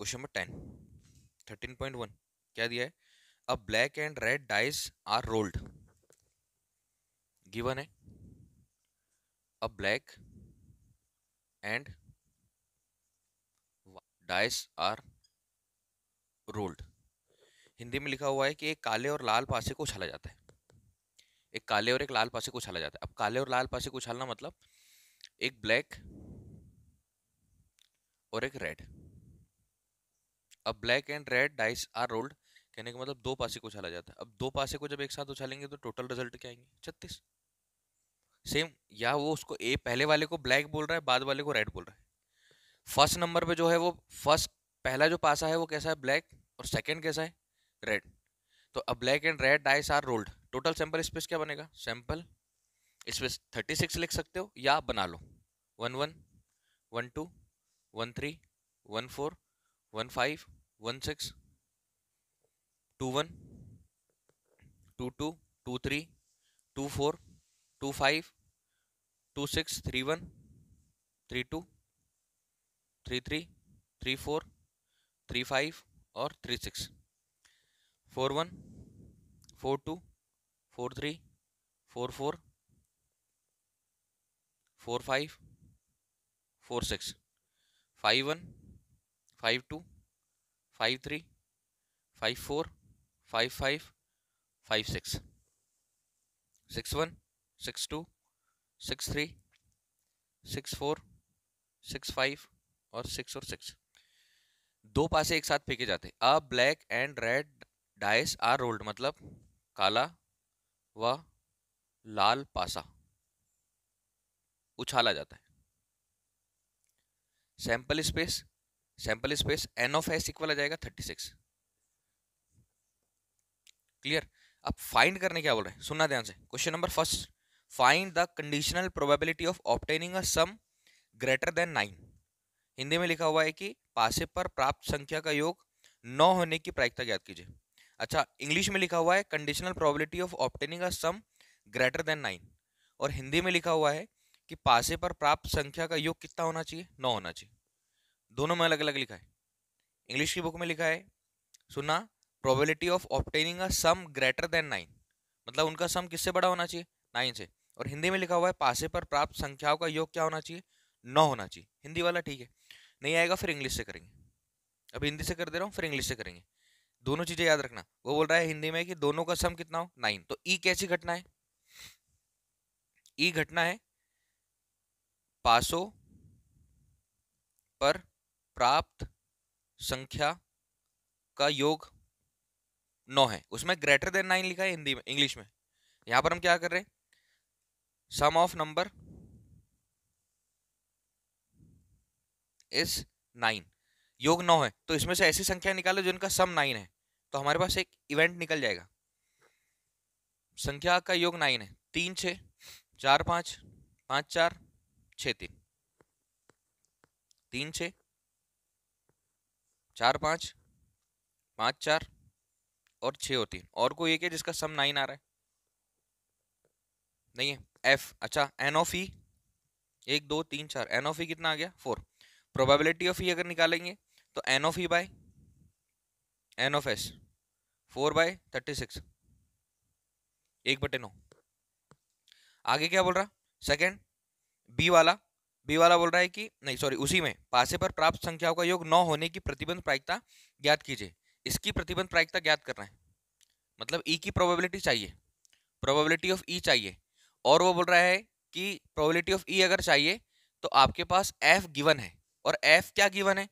question number ten thirteen point one क्या दिया है a black and red dice are rolled given है a black and dice are rolled Hindi में लिखा हुआ है कि एक काले और लाल पासे को उछाला जाता है एक काले और एक लाल पासे को उछाला जाता है अब काले और लाल पासे को उछालना मतलब एक ब्लैक और एक रेड अब black and red dice are rolled कहने का मतलब दो पासे को उछाला जाता है अब दो पासे को जब एक साथ उछालेंगे तो टोटल रिजल्ट क्या आएंगे छत्तीस सेम या वो उसको ए पहले वाले को ब्लैक बोल रहा है बाद वाले को रेड बोल रहा है फर्स्ट नंबर पे जो है वो फर्स्ट पहला जो पासा है वो कैसा है ब्लैक और सेकंड कैसा है रेड तो अब black and red dice are rolled total sample space क्या बनेगा सैंपल स्पेस थर्टी सिक्स लिख सकते हो या बना लो one one one two one three one four one five one six two one two two two three two four two five two six three one three two three three three four three five or three six four one four two four three four four four five four six five one five two five three five four five five five six six one six two six three six four six five और six और six दो पासे एक साथ फेंके जाते a black and red dice are rolled मतलब काला व लाल पासा उछाला जाता है sample space sample space N of S equal आ जाएगा थर्टी सिक्स क्लियर अब फाइंड करने क्या बोल रहे हैं सुनना ध्यान से question number first find the conditional probability of obtaining a sum greater than nine Hindi में लिखा हुआ है कि पासे पर प्राप्त संख्या का योग नौ होने की प्रायिकता ज्ञात कीजिए अच्छा इंग्लिश में लिखा हुआ है conditional probability of obtaining a sum greater than nine और हिंदी में लिखा हुआ है कि पासे पर प्राप्त संख्या का योग कितना होना चाहिए नौ होना चाहिए दोनों में अलग अलग लिखा है इंग्लिश की बुक में लिखा है सुनना probability of obtaining a sum greater than nine मतलब उनका सम किससे बड़ा होना चाहिए नाइन से और हिंदी में लिखा हुआ है पासे पर प्राप्त संख्याओं का योग क्या होना चाहिए नौ होना चाहिए हिंदी वाला ठीक है नहीं आएगा फिर इंग्लिश से करेंगे अब हिंदी से कर दे रहा हूँ फिर इंग्लिश से करेंगे दोनों चीज़ें याद रखना वो बोल रहा है हिंदी में कि दोनों का सम कितना हो नाइन तो ई e कैसी घटना है ई e घटना है पासो पर प्राप्त संख्या का योग नौ है उसमें ग्रेटर देन नाइन लिखा है हिंदी में इंग्लिश में यहां पर हम क्या कर रहे हैं sum of number is nine योग नौ है तो इसमें से ऐसी संख्या निकालो जिनका सम नाइन है तो हमारे पास एक इवेंट निकल जाएगा संख्या का योग नाइन है तीन छ चार पांच पांच चार छ तीन तीन छ चार पाँच पाँच चार और छः और तीन और कोई एक है जिसका सम नाइन आ रहा है नहीं है एफ अच्छा एन ऑफ ई एक दो तीन चार एन ऑफ ई कितना आ गया फोर प्रोबेबिलिटी ऑफ ई अगर निकालेंगे तो N of E by N of S four by thirty six एक बटे नौ आगे क्या बोल रहा सेकेंड बी वाला बी वाला बोल रहा है कि नहीं सॉरी उसी में पासे पर प्राप्त संख्याओं का योग न होने की प्रतिबंध प्रायिकता ज्ञात कीजिए इसकी प्रतिबंध प्रायिकता ज्ञात करना है मतलब ई e की प्रोबेबिलिटी चाहिए प्रोबेबिलिटी ऑफ ई चाहिए और वो बोल रहा है कि प्रोबेबिलिटी ऑफ ई अगर चाहिए तो आपके पास एफ गिवन है और एफ क्या गिवन है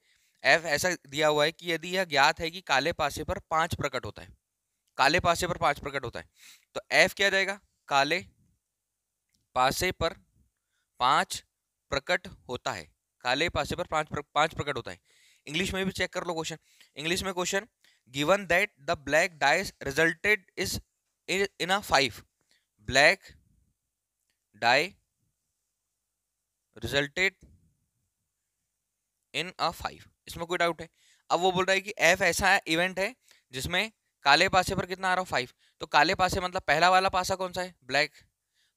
एफ ऐसा दिया हुआ है कि यदि यह ज्ञात है कि काले पासे पर पाँच प्रकट होता है काले पासे पर पाँच प्रकट होता है तो एफ क्या जाएगा काले पासे पर पाँच प्रकट होता है काले पासे पर पांच प्र, पांच प्रकट होता है इंग्लिश में भी चेक कर लो क्वेश्चन इंग्लिश में question given that the black dice resulted is in a five black die resulted in a five इसमें कोई डाउट है अब वो बोल रहा है कि एफ ऐसा इवेंट है जिसमें काले पासे पर कितना आ रहा हूँ फाइव तो काले पासे मतलब पहला वाला पासा कौन सा है ब्लैक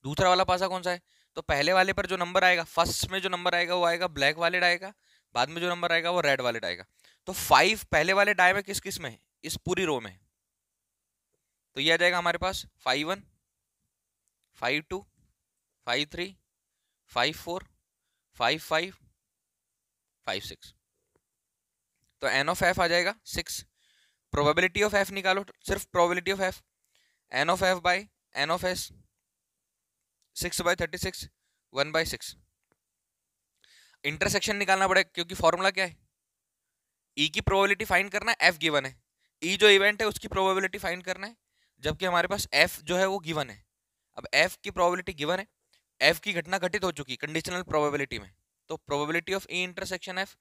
दूसरा वाला पासा कौन सा है तो पहले वाले पर जो नंबर आएगा फर्स्ट में जो नंबर आएगा वो आएगा ब्लैक वाले आएगा बाद में जो नंबर आएगा वो रेड वाले आएगा तो फाइव पहले वाले डाय में किस किस में इस पूरी रो में तो ये आ जाएगा हमारे पास five one five two five three five four five five five six तो एन ऑफ एफ आ जाएगा सिक्स प्रोबेबिलिटी ऑफ एफ निकालो सिर्फ probability of F N of F by N of S six by thirty six one by six intersection निकालना पड़ेगा क्योंकि formula क्या है ई e की प्रोबेबिलिटी फाइंड करना है एफ गिवन है ई e जो इवेंट है उसकी प्रोबेबिलिटी फाइंड करना है जबकि हमारे पास एफ जो है वो गिवन है अब एफ की प्रोबेबिलिटी गिवन है एफ की घटना घटित हो चुकी कंडीशनल प्रोबेबिलिटी में तो probability of E intersection F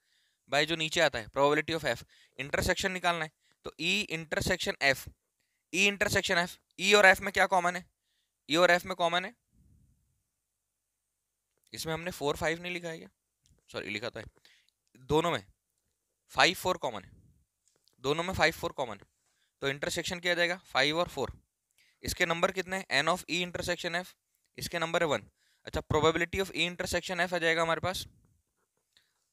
by जो नीचे आता है प्रोबेबिलिटी ऑफ एफ इंटरसेक्शन निकालना है तो E intersection F E intersection F E और एफ में क्या कॉमन है ई e और एफ में कॉमन है इसमें हमने फोर फाइव नहीं लिखा है क्या सॉरी लिखा तो है दोनों में फाइव फोर कॉमन है दोनों में फाइव फोर कॉमन है तो इंटरसेक्शन किया जाएगा फाइव और फोर इसके नंबर कितने N of E intersection F इसके नंबर है वन अच्छा probability of E intersection F आ जाएगा हमारे पास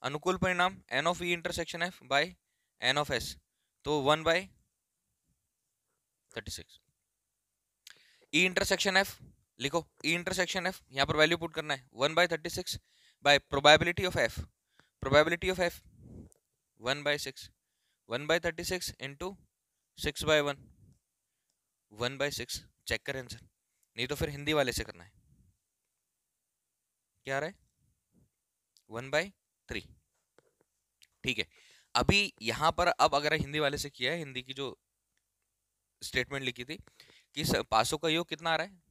अनुकूल परिणाम N of E intersection F by N of S तो one by thirty six E intersection F लिखो ई इंटरसेक्शन एफ यहाँ पर वैल्यू पुट करना है one by thirty six by probability of F probability of F one by six one by thirty six into six by one one by six check करें answer नहीं तो फिर हिंदी वाले से करना है क्या रहा है वन बाई थ्री ठीक है अभी यहाँ पर अब अगर हिंदी वाले से किया है हिंदी की जो स्टेटमेंट लिखी थी कि पासों का योग कितना आ रहा है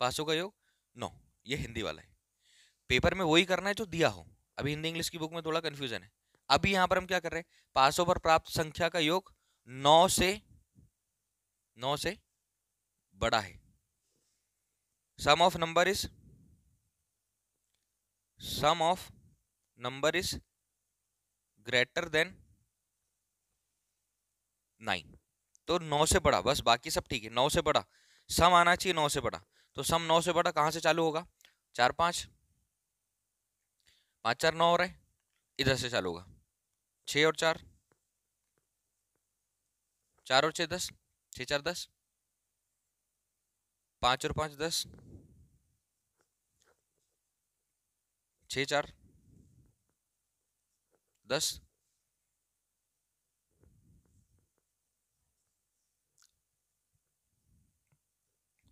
पासों का योग नौ ये हिंदी वाला है पेपर में वही करना है जो दिया हो अभी हिंदी इंग्लिश की बुक में थोड़ा कन्फ्यूजन है अभी यहाँ पर हम क्या कर रहे हैं पासों पर प्राप्त संख्या का योग नौ से नौ से बड़ा है sum of number is sum of number is greater than nine तो नौ से बड़ा बस बाकी सब ठीक है नौ से बड़ा सम आना चाहिए नौ से बड़ा तो सम नौ से बड़ा कहाँ से चालू होगा चार पाँच पाँच चार नौ और है इधर से चालू होगा छः और चार चार और छः दस छः चार दस पाँच और पाँच दस छ चार दस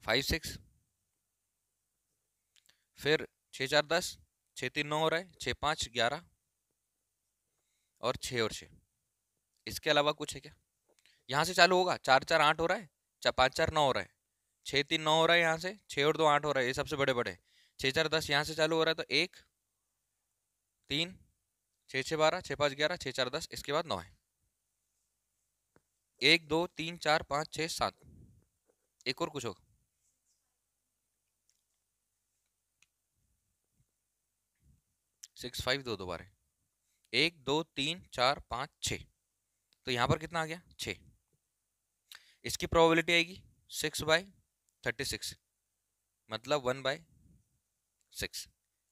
फाइव सिक्स फिर छः चार दस छः तीन नौ हो रहा है छः पाँच ग्यारह और छः और छः इसके अलावा कुछ है क्या यहाँ से चालू होगा चार चार आठ हो रहा है चार पाँच चार नौ हो रहा है छः तीन नौ हो रहा है यहाँ से छः और दो आठ हो रहा है ये सबसे बड़े बड़े छः चार दस यहाँ से चालू हो रहा है तो एक तीन छः छः बारह छः पाँच ग्यारह छः चार दस इसके बाद नौ है एक दो तीन चार पाँच छः सात एक और कुछ होगा सिक्स फाइव दो दोबारे एक दो तीन चार पाँच छः तो यहाँ पर कितना आ गया छः इसकी प्रोबेबिलिटी आएगी सिक्स बाय थर्टी सिक्स मतलब वन बाय सिक्स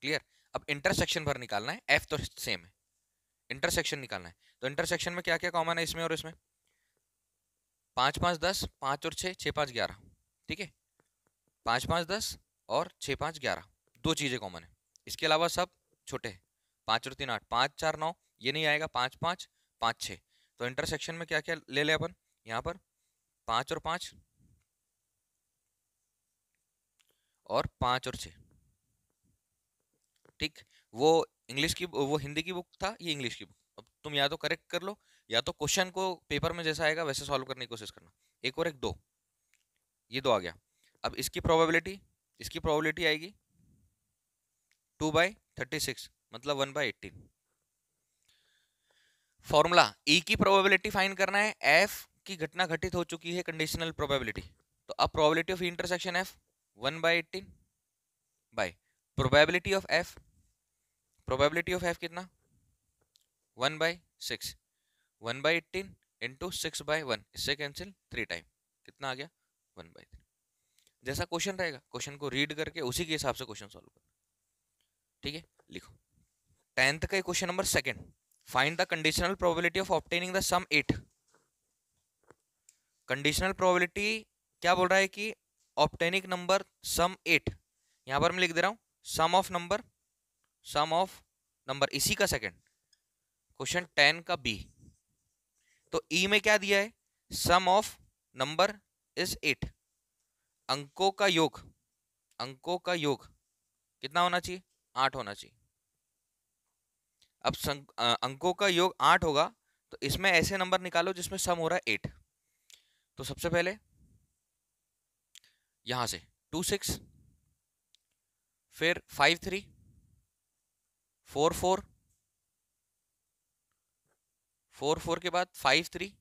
क्लियर अब इंटरसेक्शन पर निकालना है एफ तो सेम है इंटरसेक्शन निकालना है तो इंटरसेक्शन में क्या क्या कॉमन है इसमें और इसमें पाँच पाँच दस पाँच और छः छः पाँच ग्यारह ठीक है पाँच पाँच दस और छः पाँच ग्यारह दो चीज़ें कॉमन है इसके अलावा सब छोटे पाँच और तीन आठ पाँच चार नौ ये नहीं आएगा पाँच पांच पाँच छः तो इंटरसेक्शन में क्या क्या ले लें अपन यहाँ पर पाँच और पाँच और पांच और छ ठीक वो इंग्लिश की वो हिंदी की बुक था ये इंग्लिश की बुक अब तुम या तो करेक्ट कर लो या तो क्वेश्चन को पेपर में जैसा आएगा वैसे सॉल्व करने की कोशिश करना एक और एक दो ये दो आ गया अब इसकी प्रोबेबिलिटी इसकी प्रोबेबिलिटी आएगी टू बाई थर्टी सिक्स मतलब one by eighteen formula E e की प्रोबेबिलिटी फाइन करना है एफ की घटना घटित हो चुकी है कंडीशनल प्रोबेबिलिटी तो अब probability of intersection F one by eighteen by probability of F probability of F कितना one by six one by eighteen into six by one इससे कैंसिल थ्री टाइम कितना आ गया वन बाई थ्री जैसा question रहेगा question को read करके उसी के हिसाब से क्वेश्चन सॉल्व करना ठीक है लिखो टेंथ का question number second find the conditional probability of obtaining the sum eight conditional probability क्या बोल रहा है कि ऑप्टेनिक नंबर सम एट यहां पर मैं लिख दे रहा हूं sum of number sum of number इसी का सेकंड क्वेश्चन टेन का बी तो ई e में क्या दिया है sum of number is eight अंकों का योग अंकों का योग कितना होना चाहिए आठ होना चाहिए अब अंकों का योग आठ होगा तो इसमें ऐसे नंबर निकालो जिसमें सम हो रहा है एट तो सबसे पहले यहां से टू सिक्स फिर five three four four four four के बाद फाइव थ्री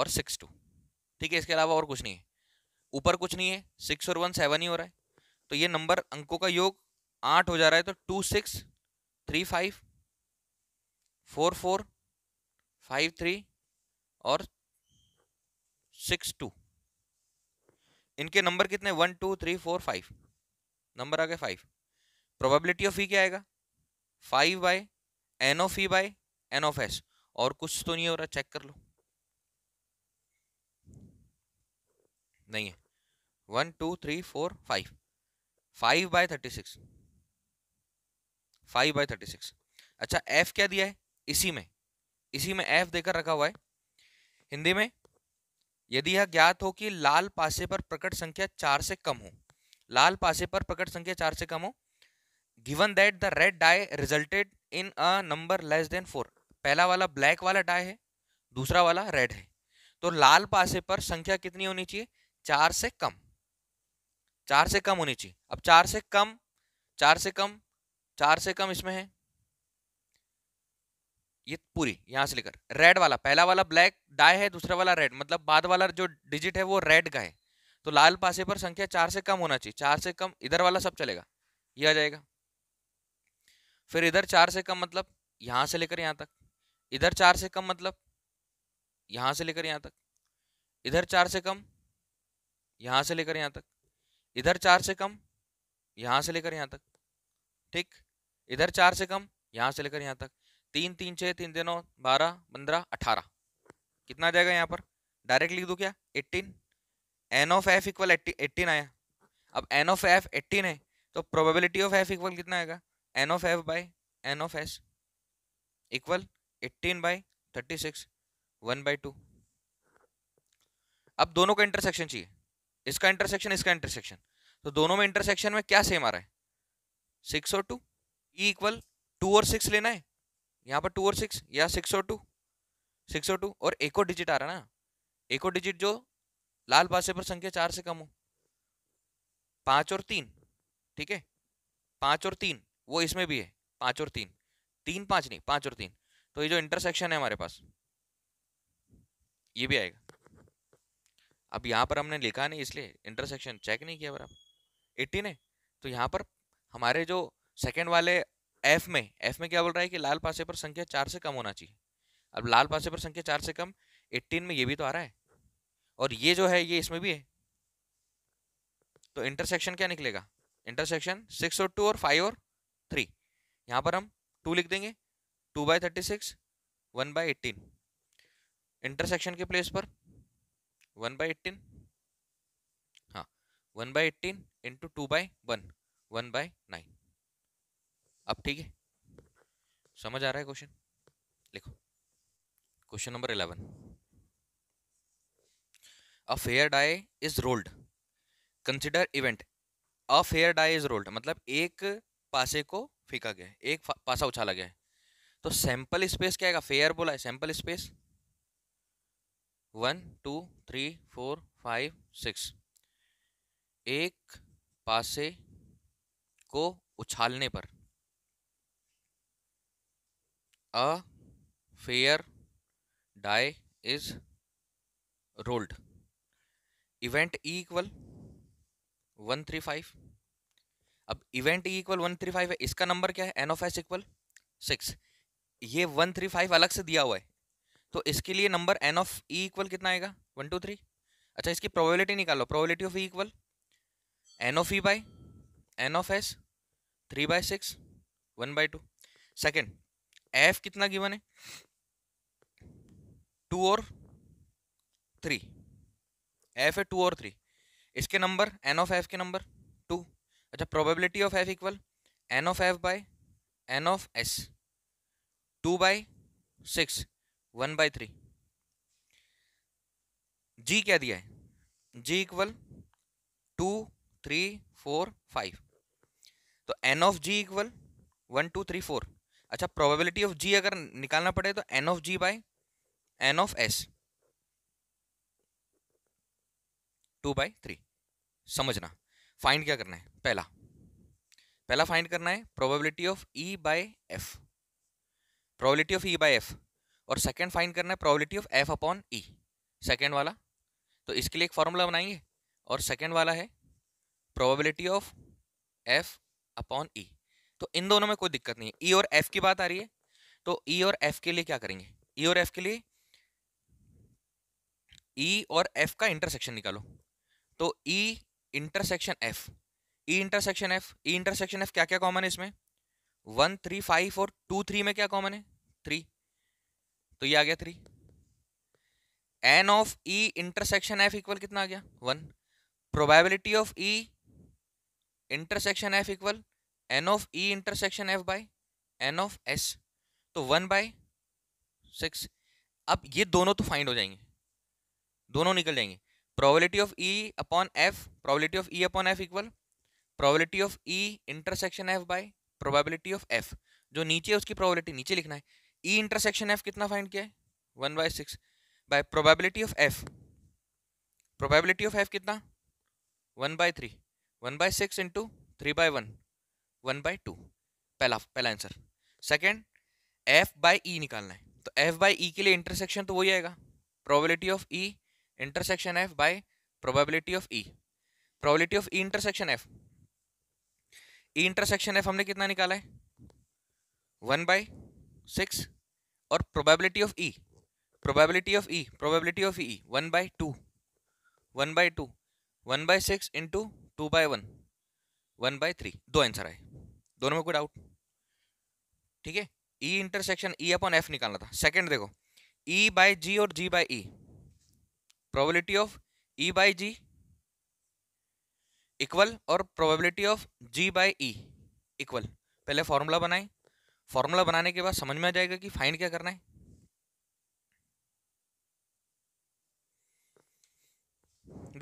और सिक्स टू ठीक है इसके अलावा और कुछ नहीं है ऊपर कुछ नहीं है सिक्स और वन सेवन ही हो रहा है तो ये नंबर अंकों का योग आठ हो जा रहा है तो two six three five four four five three और सिक्स टू इनके नंबर कितने one two three four five number आ गए फाइव प्रोबेबिलिटी ऑफ ई क्या आएगा five by N of E by N of S और कुछ तो नहीं हो रहा चेक कर लो नहीं है one two three four five five by thirty six five by thirty six अच्छा एफ क्या दिया है इसी में इसी में एफ देकर रखा हुआ है हिंदी में यदि यह ज्ञात हो कि लाल पासे पर प्रकट संख्या चार से कम हो लाल पासे पर प्रकट संख्या चार से कम हो given that the red die resulted in a number less than four पहला वाला ब्लैक वाला डाई है दूसरा वाला रेड है तो लाल पासे पर संख्या कितनी होनी चाहिए चार से कम चार से कम होनी चाहिए अब चार से कम चार से कम चार से कम इसमें है ये पूरी यहां से लेकर रेड वाला पहला वाला ब्लैक डाय है दूसरा वाला रेड मतलब बाद वाला जो डिजिट है वो रेड का है तो लाल पासे पर संख्या चार से कम होना चाहिए चार से कम इधर वाला सब चलेगा ये आ जाएगा फिर इधर चार से कम मतलब यहां से लेकर यहां तक इधर चार से कम मतलब यहां से लेकर यहां तक इधर चार से कम यहां से लेकर यहां तक इधर चार से कम यहाँ से लेकर यहाँ तक ठीक इधर चार से कम यहाँ से लेकर यहाँ तक तीन तीन छः तीन दिनों बारह पंद्रह अठारह कितना आ जाएगा यहाँ पर डायरेक्ट लिख दू क्या eighteen N of F equal eighteen आया अब एन ऑफ एफ एट्टीन है तो प्रोबेबिलिटी ऑफ एफ इक्वल कितना आएगा N of F by N of S equal eighteen by thirty six one by two अब दोनों का इंटरसेक्शन चाहिए इसका इंटरसेक्शन इसका इंटरसेक्शन तो दोनों में इंटरसेक्शन में क्या सेम आ रहा है सिक्स और टू ई इक्वल टू और सिक्स लेना है यहाँ पर टू और सिक्स या सिक्स और टू सिक्स और टू और एक और डिजिट आ रहा है ना एक और डिजिट जो लाल पासे पर संख्या चार से कम हो पाँच और तीन ठीक है पाँच और तीन वो इसमें भी है पाँच और तीन तीन पाँच नहीं पाँच और तीन तो ये जो इंटरसेक्शन है हमारे पास ये भी आएगा अब यहाँ पर हमने लिखा नहीं इसलिए इंटरसेक्शन चेक नहीं किया बराबर एट्टीन है तो यहाँ पर हमारे जो सेकेंड वाले एफ में एफ में क्या बोल रहा है कि लाल पासे पर संख्या चार से कम होना चाहिए अब लाल पासे पर संख्या चार से कम एट्टीन में ये भी तो आ रहा है और ये जो है ये इसमें भी है तो इंटरसेक्शन क्या निकलेगा इंटरसेक्शन सिक्स और टू और फाइव और थ्री यहाँ पर हम टू लिख देंगे two by thirty six one by eighteen intersection के प्लेस पर वन बाई एट्टीन हाँ one by eighteen into two by one one by nine अब ठीक है समझ आ रहा है क्वेश्चन लिखो question number eleven a fair die is rolled consider event a fair die is rolled मतलब एक पासे को फेंका गया एक पासा उछाला गया है तो सैंपल स्पेस क्या है फेयर बोला है sample space one two three four five six एक पासे को उछालने पर a fair die is rolled event equal one three five अब event equal one three five है इसका नंबर क्या है N of S equal six ये वन थ्री फाइव अलग से दिया हुआ है तो इसके लिए number N of E equal कितना आएगा वन टू थ्री अच्छा इसकी प्रोबेबिलिटी निकालो probability of E equal N of E by N of S three by six one by two second F कितना गिवन है टू और थ्री एफ है two और थ्री इसके नंबर एन ऑफ एफ के नंबर टू अच्छा probability of F equal N of F by N of S two by six one by three G क्या दिया है G equal two three four five तो N of G equal one two three four अच्छा probability of G अगर निकालना पड़े तो N of G by N of S two by three समझना फाइंड क्या करना है पहला पहला फाइंड करना है probability of E by F probability of E by F और सेकेंड फाइंड करना है probability of F upon E second वाला तो इसके लिए एक फॉर्मूला बनाएंगे और सेकेंड वाला है probability of F upon E तो इन दोनों में कोई दिक्कत नहीं है ई e और एफ की बात आ रही है तो ई e और एफ के लिए क्या करेंगे ई e और एफ के लिए ई e और एफ का इंटरसेक्शन निकालो तो E intersection F E intersection F E intersection F क्या क्या कॉमन है इसमें वन थ्री फाइव और टू थ्री में क्या कॉमन है थ्री तो ये आ गया three N of E intersection F equal कितना आ गया one probability of E intersection F equal N of E intersection F by N of S तो वन बाय सिक्स अब ये दोनों तो फाइंड हो जाएंगे दोनों निकल जाएंगे probability of E upon F probability of E upon F equal probability of E intersection F by probability of F जो नीचे उसकी प्रोबेबिलिटी नीचे लिखना है ई इंटरसेक्शन एफ कितना फाइंड किया है one by six by probability of F probability of F कितना one by three one by six into three by one one by two पहला पहला answer second F by E निकालना है तो F by ई के लिए इंटरसेक्शन तो वही आएगा probability of E intersection F by probability of E probability of E intersection F E intersection F हमने कितना निकाला है वन बाई सिक्स और probability of E probability of E probability of E one by two one by two one by six into two by one one by three दो answer आए दोनों में कोई डाउट ठीक है E intersection E upon F निकालना था second देखो ई बाई जी और G by E probability of E by G equal और probability of G by E equal पहले फॉर्मूला बनाए फॉर्मूला बनाने के बाद समझ में आ जाएगा कि फाइंड क्या करना है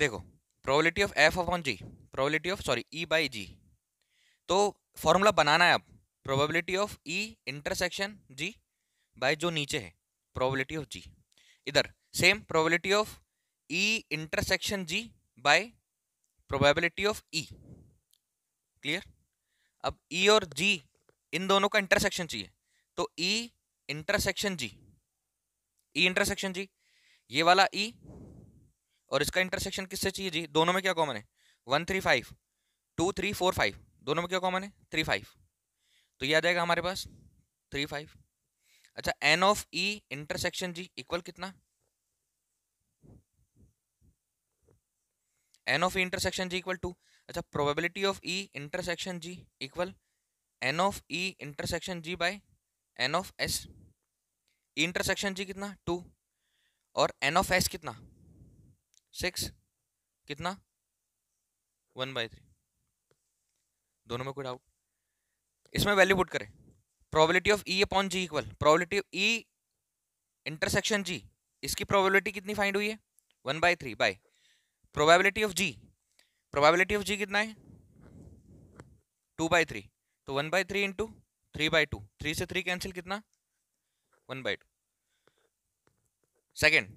देखो probability of F upon G probability of sorry E by G तो फॉर्मूला बनाना है अब probability of E intersection G by जो नीचे है प्रोबेबिलिटी ऑफ जी इधर same probability of E intersection G by probability of E clear अब E e और जी इन दोनों का इंटरसेक्शन चाहिए तो ई इंटरसेक्शन जी ई इंटरसेक्शन जी ये वाला ई e और इसका इंटरसेक्शन किससे चाहिए जी दोनों में क्या कॉमन है one three five two three four five दोनों में क्या कॉमन है थ्री फाइव तो ये आ जाएगा हमारे पास थ्री फाइव अच्छा N of E intersection G equal कितना N of E intersection G equal two अच्छा probability of E intersection G equal N of E intersection G by N of S intersection G कितना two और N of S कितना six कितना one by three दोनों में कोई doubt इसमें value put करें probability of E upon G equal probability of E intersection जी इसकी प्रोबेबिलिटी कितनी फाइंड हुई है one by three by probability of G probability of G कितना है टू बाई थ्री तो one by three into three by two three से three cancel कितना one by two second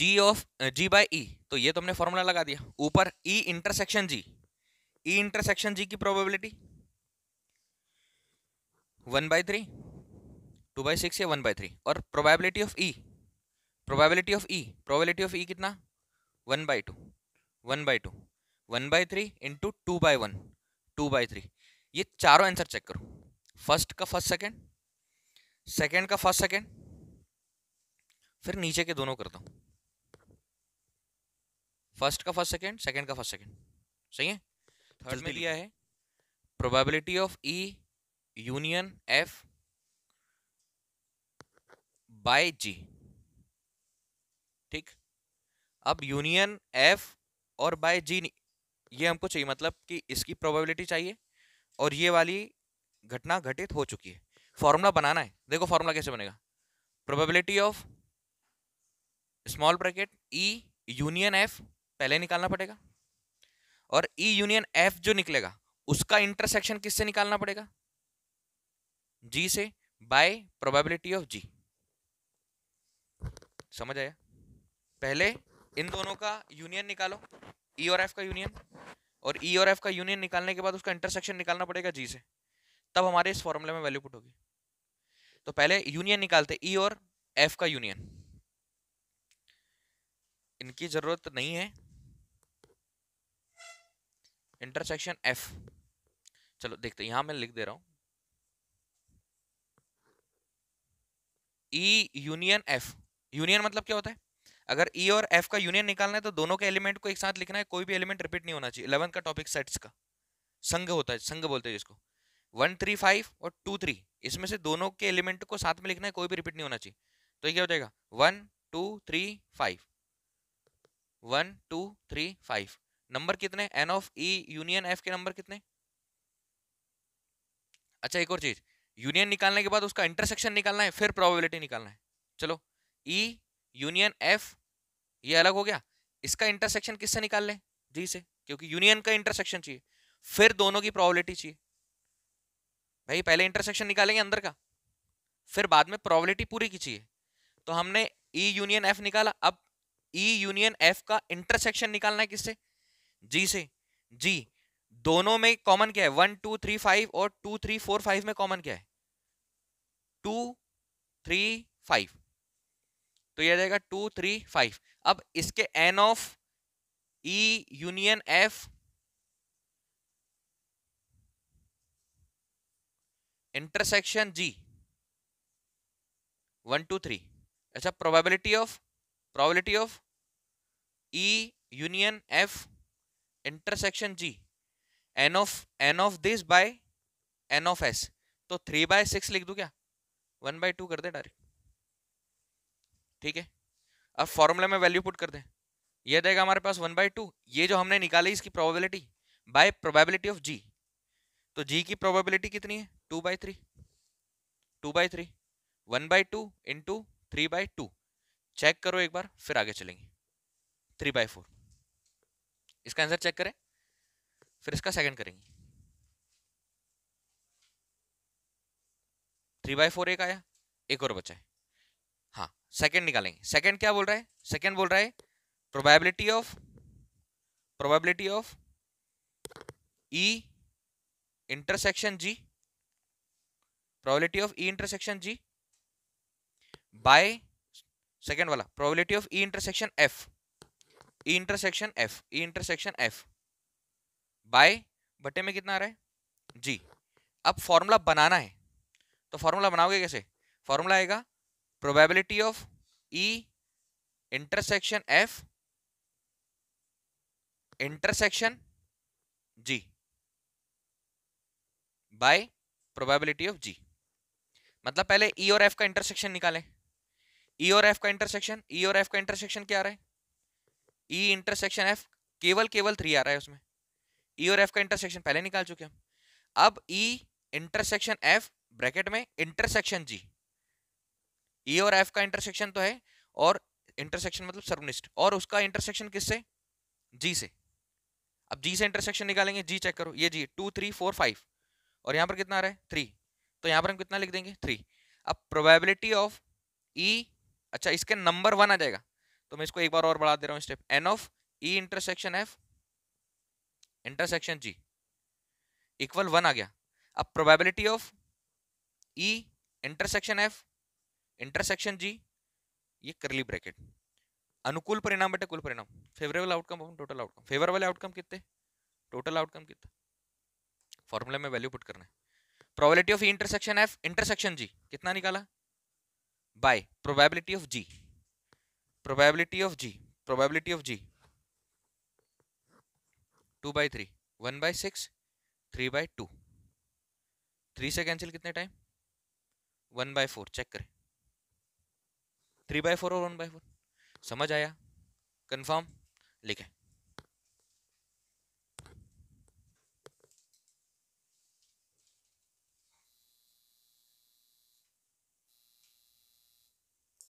G of G by E तो ये तो हमने formula लगा दिया ऊपर ई इंटरसेक्शन जी ई इंटरसेक्शन जी की probability one by three two by six या वन बाई थ्री और probability of E probability of E probability of E कितना one by two one by two one by three into two by one two by three ये चारों answer check करो first का first second second का first second फिर नीचे के दोनों करता हूँ फर्स्ट का फर्स्ट सेकेंड सेकेंड का फर्स्ट सेकेंड सही है थर्ड में लिया है probability of E union F by G ठीक अब यूनियन एफ और बाय जी ये हमको चाहिए मतलब कि इसकी प्रोबेबिलिटी चाहिए और ये वाली घटना घटित हो चुकी है फॉर्मूला बनाना है देखो फॉर्मूला कैसे बनेगा probability of small bracket E union F पहले निकालना पड़ेगा और ई यूनियन एफ जो निकलेगा उसका इंटरसेक्शन किससे निकालना पड़ेगा जी से बाय प्रोबेबिलिटी ऑफ जी समझ आया पहले इन दोनों का यूनियन निकालो ई e और एफ का यूनियन और ई e और एफ का यूनियन निकालने के बाद उसका इंटरसेक्शन निकालना पड़ेगा जी से तब हमारे इस फॉर्मूले में वैल्यू पुट होगी तो पहले यूनियन निकालते ई e और एफ का यूनियन इनकी जरूरत नहीं है इंटरसेक्शन एफ चलो देखते यहां मैं लिख दे रहा हूं ई यूनियन एफ यूनियन मतलब क्या होता है अगर ई e और एफ का यूनियन निकालना है तो दोनों के एलिमेंट को एक साथ लिखना है कोई भी एलिमेंट रिपीट नहीं होना चाहिए इलेवंथ का टॉपिक सेट्स का संघ होता है संघ बोलते हैं जिसको वन थ्री फाइव और टू थ्री इसमें से दोनों के एलिमेंट को साथ में लिखना है कोई भी रिपीट नहीं होना चाहिए तो ये क्या हो जाएगा one two three five one two three five number कितने N of E union F के नंबर कितने अच्छा एक और चीज यूनियन निकालने के बाद उसका इंटरसेक्शन निकालना है फिर प्रोबेबिलिटी निकालना है चलो ई यूनियन एफ ये अलग हो गया इसका इंटरसेक्शन किससे निकाल लें जी से क्योंकि यूनियन का इंटरसेक्शन चाहिए फिर दोनों की प्रोबेबिलिटी चाहिए भाई पहले इंटरसेक्शन निकालेंगे अंदर का फिर बाद में प्रोबेबिलिटी पूरी की चाहिए तो हमने ई यूनियन एफ निकाला अब ई यूनियन एफ का इंटरसेक्शन निकालना है किससे जी से जी दोनों में कॉमन क्या है वन टू थ्री फाइव और टू थ्री फोर फाइव में कॉमन क्या है टू थ्री फाइव तो यह जाएगा टू थ्री फाइव अब इसके n of E union F intersection G one two three अच्छा probability of probability of E union F intersection G n of n of this by N of S तो three by six लिख दू क्या one by to कर दे direct ठीक है अब फॉर्मूले में वैल्यू पुट कर दें ये देगा हमारे पास वन बाई टू ये जो हमने निकाली इसकी probability by probability of G तो जी की प्रोबेबिलिटी कितनी है two by three two by three one by two into three by two check करो एक बार फिर आगे चलेंगे थ्री बाई फोर इसका आंसर चेक करें फिर इसका सेकेंड करेंगे थ्री बाई फोर एक आया एक और बचा है सेकेंड निकालेंगे सेकेंड क्या बोल रहा है सेकेंड बोल रहा है probability of probability of E intersection G probability of E intersection G by second वाला probability of E intersection F E intersection F E intersection F by बटे में कितना आ रहा है जी अब फॉर्मूला बनाना है तो फॉर्मूला बनाओगे कैसे फॉर्मूला आएगा probability of E intersection F intersection G by probability of G मतलब पहले E और एफ का इंटरसेक्शन निकालें E और एफ का इंटरसेक्शन E और एफ का इंटरसेक्शन क्या आ रहा है ई इंटरसेक्शन एफ केवल केवल थ्री आ रहा है उसमें E और एफ का इंटरसेक्शन पहले निकाल चुके हम अब ई इंटरसेक्शन एफ ब्रैकेट में इंटरसेक्शन जी ए e और एफ का इंटरसेक्शन तो है और इंटरसेक्शन मतलब सर्वनिष्ठ और उसका इंटरसेक्शन किससे जी से अब जी से इंटरसेक्शन निकालेंगे जी चेक करो ये G two three four five और यहाँ पर कितना आ रहा है थ्री तो यहाँ पर हम कितना लिख देंगे थ्री अब प्रोबेबिलिटी ऑफ ई अच्छा इसके नंबर वन आ जाएगा तो मैं इसको एक बार और बढ़ा दे रहा हूँ step n of E intersection F intersection G equal one आ गया अब probability of E intersection F intersection G ये करली ब्रैकेट अनुकूल परिणाम बेटा कुल परिणाम फेवरेबल आउटकम अपन टोटल आउटकम फेवरेबल आउटकम कितने टोटल आउटकम कितना फॉर्मूले में वैल्यू पुट करना है probability of intersection F intersection G कितना निकाला by probability of G probability of G probability of G two by three one by six three by two three से cancel कितने time one by four check करें three by four और one by four समझ आया confirm लिखें